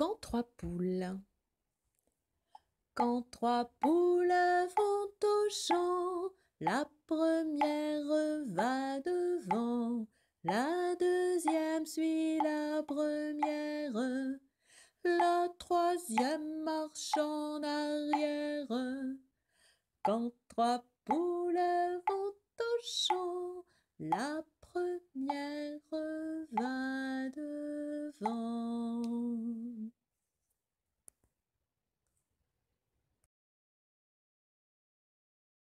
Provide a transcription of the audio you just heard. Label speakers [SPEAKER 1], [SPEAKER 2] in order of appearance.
[SPEAKER 1] Quand trois poules. Quand trois poules vont au champ, la première va devant, la deuxième suit la première, la troisième marche en arrière. Quand trois poules vont au champ, la première